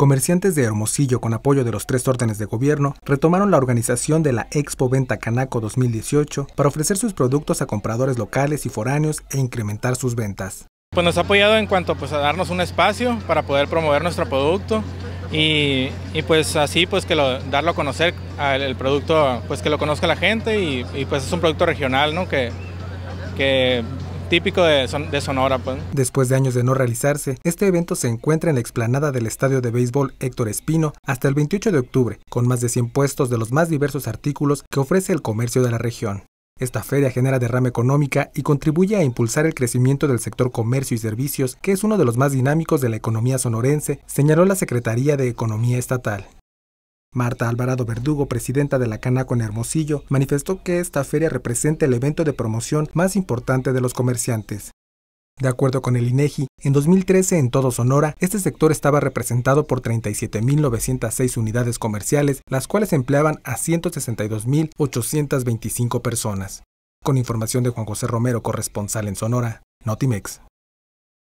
Comerciantes de Hermosillo, con apoyo de los tres órdenes de gobierno, retomaron la organización de la Expo Venta Canaco 2018 para ofrecer sus productos a compradores locales y foráneos e incrementar sus ventas. Pues nos ha apoyado en cuanto pues, a darnos un espacio para poder promover nuestro producto y, pues así pues que darlo a conocer el producto, pues que lo conozca la gente y, pues es un producto regional ¿no? que típico de, Sonora. Pues. Después de años de no realizarse, este evento se encuentra en la explanada del estadio de béisbol Héctor Espino hasta el 28 de octubre, con más de 100 puestos de los más diversos artículos que ofrece el comercio de la región. Esta feria genera derrama económica y contribuye a impulsar el crecimiento del sector comercio y servicios, que es uno de los más dinámicos de la economía sonorense, señaló la Secretaría de Economía Estatal. Marta Alvarado Verdugo, presidenta de la Cana con Hermosillo, manifestó que esta feria representa el evento de promoción más importante de los comerciantes. De acuerdo con el INEGI, en 2013 en todo Sonora, este sector estaba representado por 37.906 unidades comerciales, las cuales empleaban a 162.825 personas. Con información de Juan José Romero, corresponsal en Sonora, Notimex.